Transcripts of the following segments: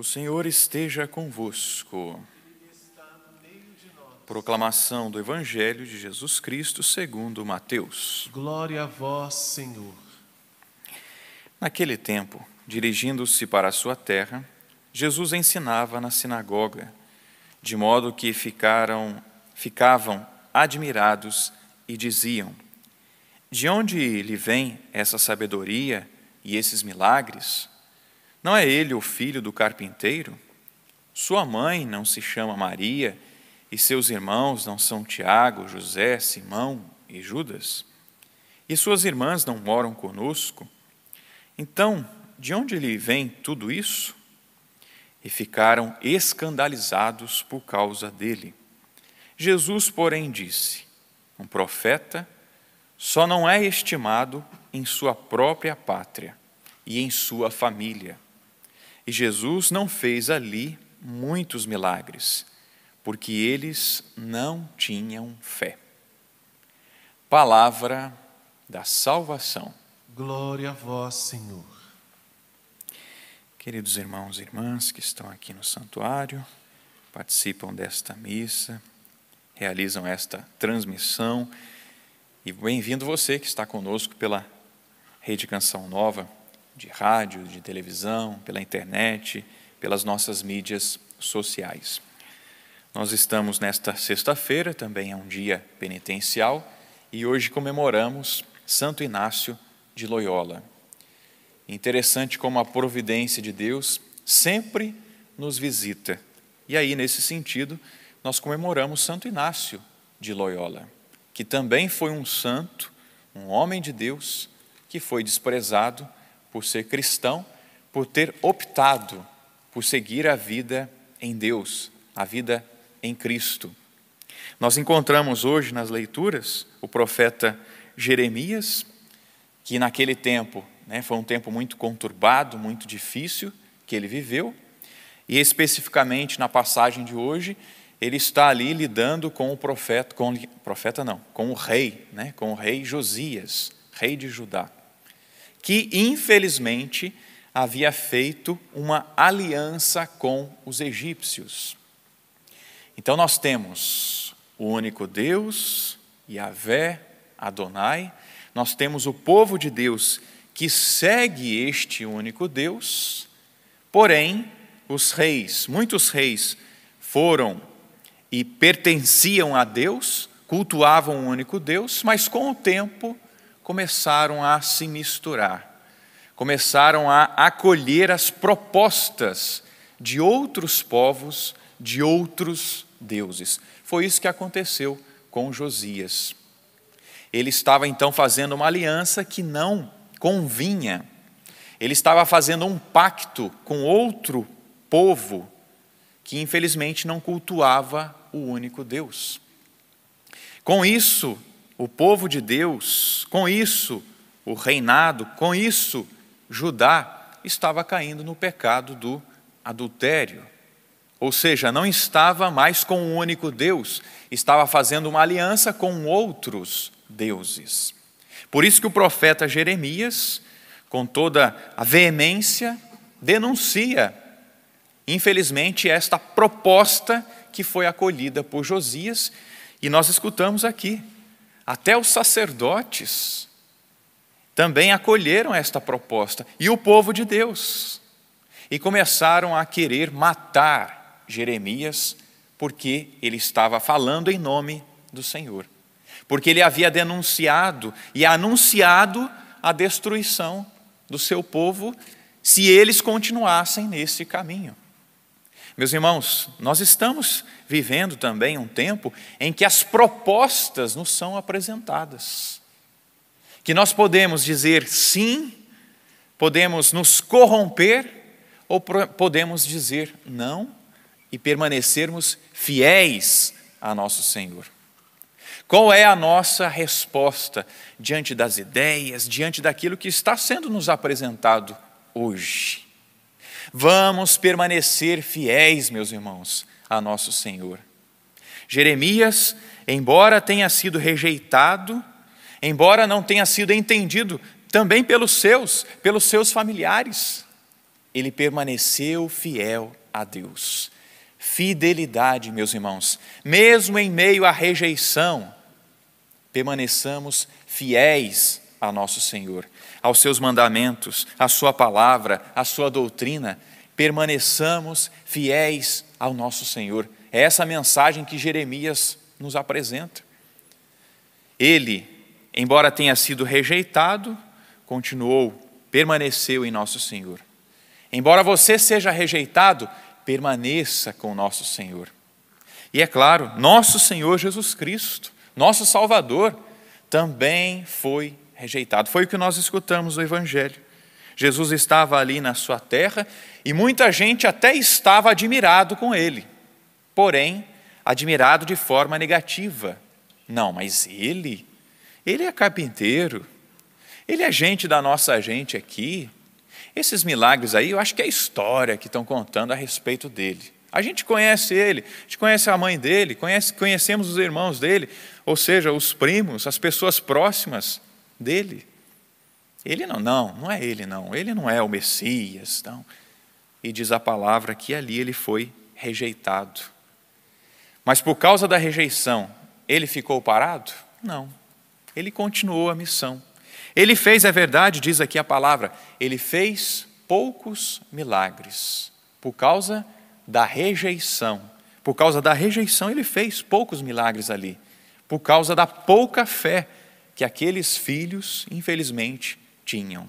O Senhor esteja convosco. Proclamação do Evangelho de Jesus Cristo segundo Mateus. Glória a vós, Senhor. Naquele tempo, dirigindo-se para a sua terra, Jesus ensinava na sinagoga, de modo que ficaram, ficavam admirados e diziam: De onde lhe vem essa sabedoria e esses milagres? Não é ele o filho do carpinteiro? Sua mãe não se chama Maria e seus irmãos não são Tiago, José, Simão e Judas? E suas irmãs não moram conosco? Então, de onde lhe vem tudo isso? E ficaram escandalizados por causa dele. Jesus, porém, disse: Um profeta só não é estimado em sua própria pátria e em sua família. E Jesus não fez ali muitos milagres, porque eles não tinham fé. Palavra da salvação. Glória a vós, Senhor. Queridos irmãos e irmãs que estão aqui no santuário, participam desta missa, realizam esta transmissão, e bem-vindo você que está conosco pela Rede Canção Nova de rádio, de televisão, pela internet, pelas nossas mídias sociais. Nós estamos nesta sexta-feira, também é um dia penitencial, e hoje comemoramos Santo Inácio de Loyola. Interessante como a providência de Deus sempre nos visita. E aí, nesse sentido, nós comemoramos Santo Inácio de Loyola, que também foi um santo, um homem de Deus, que foi desprezado por ser cristão, por ter optado por seguir a vida em Deus, a vida em Cristo. Nós encontramos hoje nas leituras o profeta Jeremias, que naquele tempo né, foi um tempo muito conturbado, muito difícil que ele viveu, e especificamente na passagem de hoje, ele está ali lidando com o profeta, com profeta não, com o rei, né, com o rei Josias, rei de Judá que infelizmente havia feito uma aliança com os egípcios. Então nós temos o único Deus, Yahvé, Adonai, nós temos o povo de Deus que segue este único Deus, porém, os reis, muitos reis, foram e pertenciam a Deus, cultuavam o um único Deus, mas com o tempo começaram a se misturar, começaram a acolher as propostas de outros povos, de outros deuses. Foi isso que aconteceu com Josias. Ele estava então fazendo uma aliança que não convinha. Ele estava fazendo um pacto com outro povo que infelizmente não cultuava o único Deus. Com isso, o povo de Deus, com isso, o reinado, com isso, Judá estava caindo no pecado do adultério. Ou seja, não estava mais com um único Deus, estava fazendo uma aliança com outros deuses. Por isso que o profeta Jeremias, com toda a veemência, denuncia, infelizmente, esta proposta que foi acolhida por Josias, e nós escutamos aqui até os sacerdotes também acolheram esta proposta, e o povo de Deus. E começaram a querer matar Jeremias, porque ele estava falando em nome do Senhor. Porque ele havia denunciado e anunciado a destruição do seu povo se eles continuassem nesse caminho. Meus irmãos, nós estamos vivendo também um tempo em que as propostas nos são apresentadas. Que nós podemos dizer sim, podemos nos corromper ou podemos dizer não e permanecermos fiéis a nosso Senhor. Qual é a nossa resposta diante das ideias, diante daquilo que está sendo nos apresentado hoje? Vamos permanecer fiéis, meus irmãos, a nosso Senhor. Jeremias, embora tenha sido rejeitado, embora não tenha sido entendido também pelos seus, pelos seus familiares, ele permaneceu fiel a Deus. Fidelidade, meus irmãos, mesmo em meio à rejeição, permaneçamos fiéis a nosso Senhor, aos seus mandamentos, à sua palavra, à sua doutrina, permaneçamos fiéis ao nosso Senhor. É essa mensagem que Jeremias nos apresenta. Ele, embora tenha sido rejeitado, continuou, permaneceu em nosso Senhor. Embora você seja rejeitado, permaneça com nosso Senhor. E é claro, nosso Senhor Jesus Cristo, nosso Salvador, também foi rejeitado. Foi o que nós escutamos no Evangelho. Jesus estava ali na sua terra e muita gente até estava admirado com ele, porém, admirado de forma negativa. Não, mas ele, ele é carpinteiro, ele é gente da nossa gente aqui. Esses milagres aí, eu acho que é história que estão contando a respeito dele. A gente conhece ele, a gente conhece a mãe dele, conhece, conhecemos os irmãos dele, ou seja, os primos, as pessoas próximas dele. Ele não, não, não é ele não, ele não é o Messias, não. E diz a palavra que ali ele foi rejeitado. Mas por causa da rejeição, ele ficou parado? Não. Ele continuou a missão. Ele fez, é verdade, diz aqui a palavra, ele fez poucos milagres por causa da rejeição. Por causa da rejeição, ele fez poucos milagres ali. Por causa da pouca fé que aqueles filhos, infelizmente, tinham.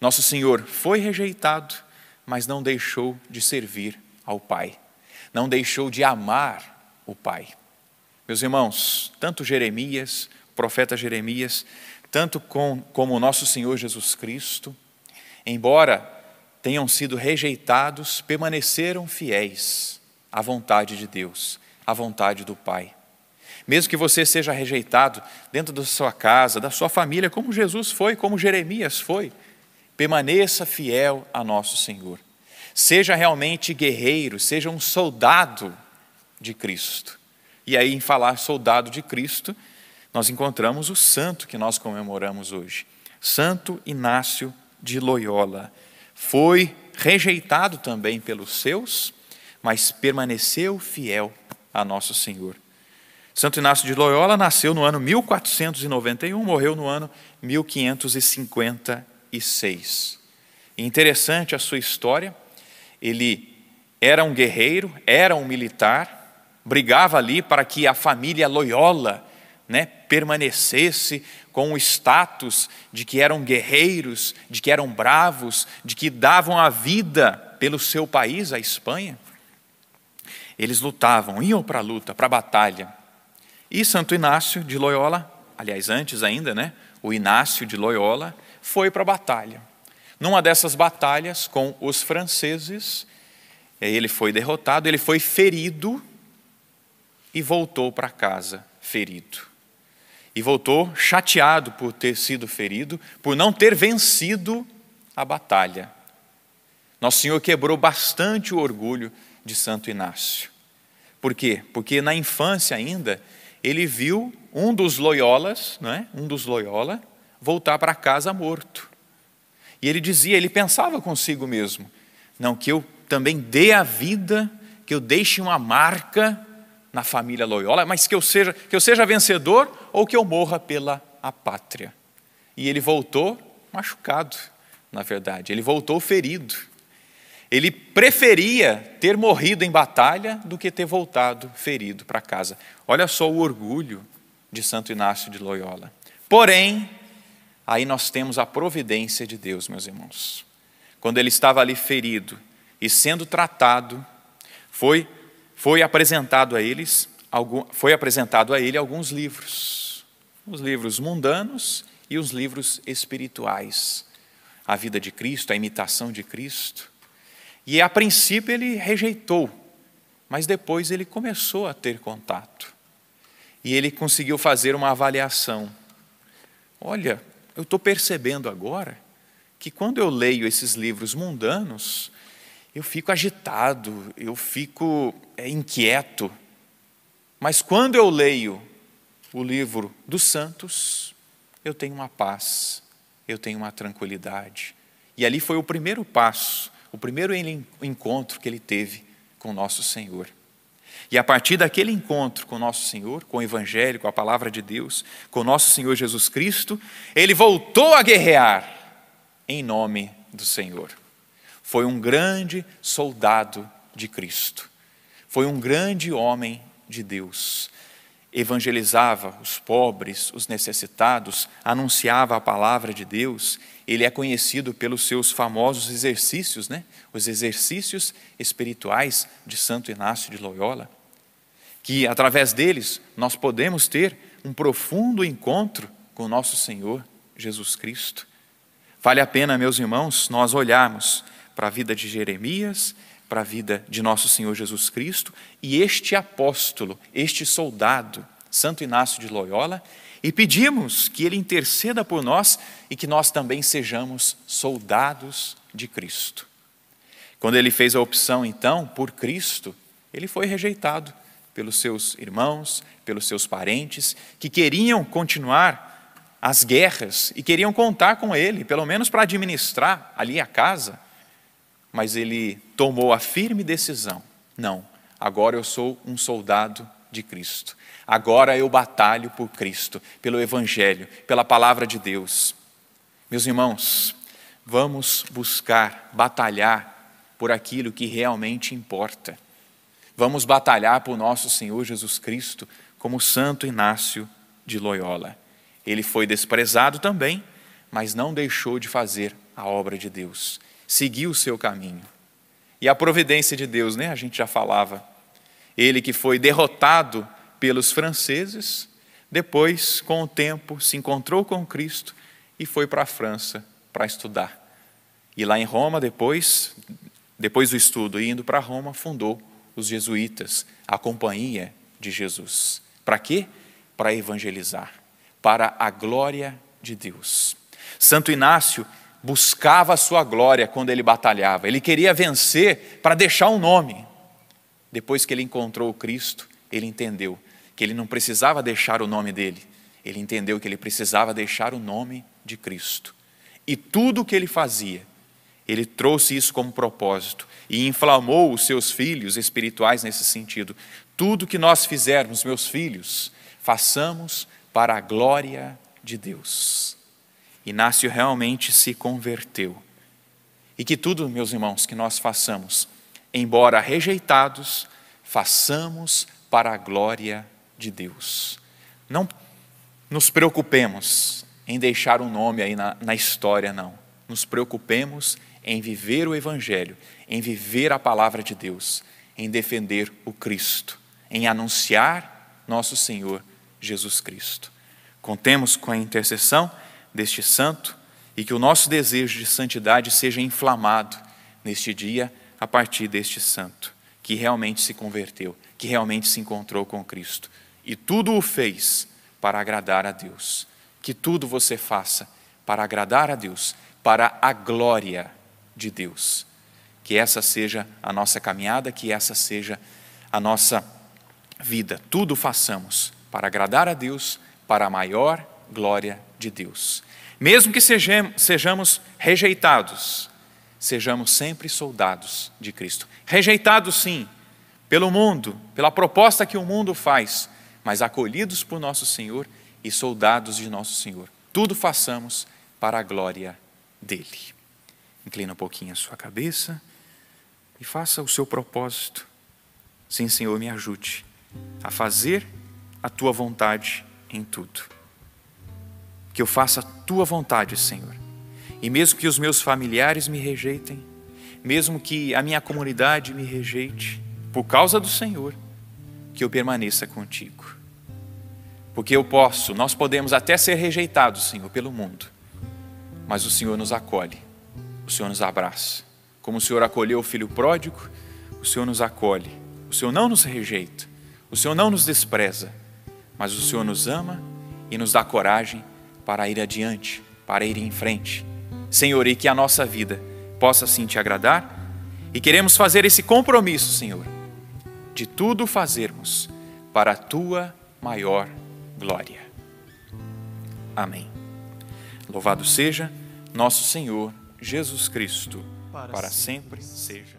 Nosso Senhor foi rejeitado, mas não deixou de servir ao Pai, não deixou de amar o Pai. Meus irmãos, tanto Jeremias, profeta Jeremias, tanto com, como nosso Senhor Jesus Cristo, embora tenham sido rejeitados, permaneceram fiéis à vontade de Deus, à vontade do Pai mesmo que você seja rejeitado dentro da sua casa, da sua família, como Jesus foi, como Jeremias foi, permaneça fiel a nosso Senhor. Seja realmente guerreiro, seja um soldado de Cristo. E aí, em falar soldado de Cristo, nós encontramos o santo que nós comemoramos hoje, Santo Inácio de Loyola. Foi rejeitado também pelos seus, mas permaneceu fiel a nosso Senhor. Santo Inácio de Loyola nasceu no ano 1491, morreu no ano 1556. Interessante a sua história. Ele era um guerreiro, era um militar, brigava ali para que a família Loyola né, permanecesse com o status de que eram guerreiros, de que eram bravos, de que davam a vida pelo seu país, a Espanha. Eles lutavam, iam para a luta, para a batalha. E Santo Inácio de Loyola, aliás, antes ainda, né, o Inácio de Loyola, foi para a batalha. Numa dessas batalhas com os franceses, eh, ele foi derrotado, ele foi ferido e voltou para casa ferido. E voltou chateado por ter sido ferido, por não ter vencido a batalha. Nosso Senhor quebrou bastante o orgulho de Santo Inácio. Por quê? Porque na infância ainda ele viu um dos Loyolas, é, um dos Loyola, voltar para casa morto. E ele dizia, ele pensava consigo mesmo, não que eu também dê a vida, que eu deixe uma marca na família Loyola, mas que eu seja que eu seja vencedor ou que eu morra pela a pátria. E ele voltou machucado, na verdade. Ele voltou ferido. Ele preferia ter morrido em batalha do que ter voltado ferido para casa. Olha só o orgulho de Santo Inácio de Loyola. Porém, aí nós temos a providência de Deus, meus irmãos. Quando ele estava ali ferido e sendo tratado, foi foi apresentado a eles, foi apresentado a ele alguns livros, os livros mundanos e os livros espirituais. A vida de Cristo, a imitação de Cristo, e a princípio ele rejeitou, mas depois ele começou a ter contato. E ele conseguiu fazer uma avaliação. Olha, eu estou percebendo agora que quando eu leio esses livros mundanos, eu fico agitado, eu fico é, inquieto. Mas quando eu leio o livro dos santos, eu tenho uma paz, eu tenho uma tranquilidade. E ali foi o primeiro passo o primeiro encontro que ele teve com nosso Senhor. E a partir daquele encontro com nosso Senhor, com o Evangelho, com a palavra de Deus, com nosso Senhor Jesus Cristo, ele voltou a guerrear em nome do Senhor. Foi um grande soldado de Cristo. Foi um grande homem de Deus evangelizava os pobres, os necessitados, anunciava a palavra de Deus. Ele é conhecido pelos seus famosos exercícios, né? os exercícios espirituais de Santo Inácio de Loyola, que através deles nós podemos ter um profundo encontro com nosso Senhor Jesus Cristo. Vale a pena, meus irmãos, nós olharmos para a vida de Jeremias, para a vida de nosso Senhor Jesus Cristo e este apóstolo, este soldado, Santo Inácio de Loyola, e pedimos que ele interceda por nós e que nós também sejamos soldados de Cristo. Quando ele fez a opção, então, por Cristo, ele foi rejeitado pelos seus irmãos, pelos seus parentes, que queriam continuar as guerras e queriam contar com ele, pelo menos para administrar ali a casa mas ele tomou a firme decisão: não, agora eu sou um soldado de Cristo. Agora eu batalho por Cristo, pelo Evangelho, pela palavra de Deus. Meus irmãos, vamos buscar batalhar por aquilo que realmente importa. Vamos batalhar por nosso Senhor Jesus Cristo, como Santo Inácio de Loyola. Ele foi desprezado também, mas não deixou de fazer a obra de Deus seguiu o seu caminho. E a providência de Deus, né? A gente já falava. Ele que foi derrotado pelos franceses, depois, com o tempo, se encontrou com Cristo e foi para a França para estudar. E lá em Roma, depois, depois do estudo, indo para Roma, fundou os jesuítas, a companhia de Jesus. Para quê? Para evangelizar, para a glória de Deus. Santo Inácio buscava a sua glória quando ele batalhava. Ele queria vencer para deixar um nome. Depois que ele encontrou o Cristo, ele entendeu que ele não precisava deixar o nome dele. Ele entendeu que ele precisava deixar o nome de Cristo. E tudo o que ele fazia, ele trouxe isso como propósito e inflamou os seus filhos espirituais nesse sentido. Tudo que nós fizermos, meus filhos, façamos para a glória de Deus. Inácio realmente se converteu. E que tudo, meus irmãos, que nós façamos, embora rejeitados, façamos para a glória de Deus. Não nos preocupemos em deixar um nome aí na, na história, não. Nos preocupemos em viver o Evangelho, em viver a palavra de Deus, em defender o Cristo, em anunciar nosso Senhor Jesus Cristo. Contemos com a intercessão deste santo e que o nosso desejo de santidade seja inflamado neste dia a partir deste santo que realmente se converteu, que realmente se encontrou com Cristo e tudo o fez para agradar a Deus. Que tudo você faça para agradar a Deus, para a glória de Deus. Que essa seja a nossa caminhada, que essa seja a nossa vida. Tudo façamos para agradar a Deus, para a maior glória de Deus. Mesmo que sejamos rejeitados, sejamos sempre soldados de Cristo. Rejeitados, sim, pelo mundo, pela proposta que o mundo faz, mas acolhidos por nosso Senhor e soldados de nosso Senhor. Tudo façamos para a glória dele. Inclina um pouquinho a sua cabeça e faça o seu propósito. Sim, Senhor, me ajude a fazer a tua vontade em tudo que eu faça a tua vontade, Senhor. E mesmo que os meus familiares me rejeitem, mesmo que a minha comunidade me rejeite, por causa do Senhor, que eu permaneça contigo. Porque eu posso, nós podemos até ser rejeitados, Senhor, pelo mundo, mas o Senhor nos acolhe, o Senhor nos abraça. Como o Senhor acolheu o filho pródigo, o Senhor nos acolhe, o Senhor não nos rejeita, o Senhor não nos despreza, mas o Senhor nos ama e nos dá coragem para ir adiante, para ir em frente. Senhor, e que a nossa vida possa sim te agradar. E queremos fazer esse compromisso, Senhor, de tudo fazermos para a tua maior glória. Amém. Louvado seja nosso Senhor Jesus Cristo, para, para sempre, sempre seja.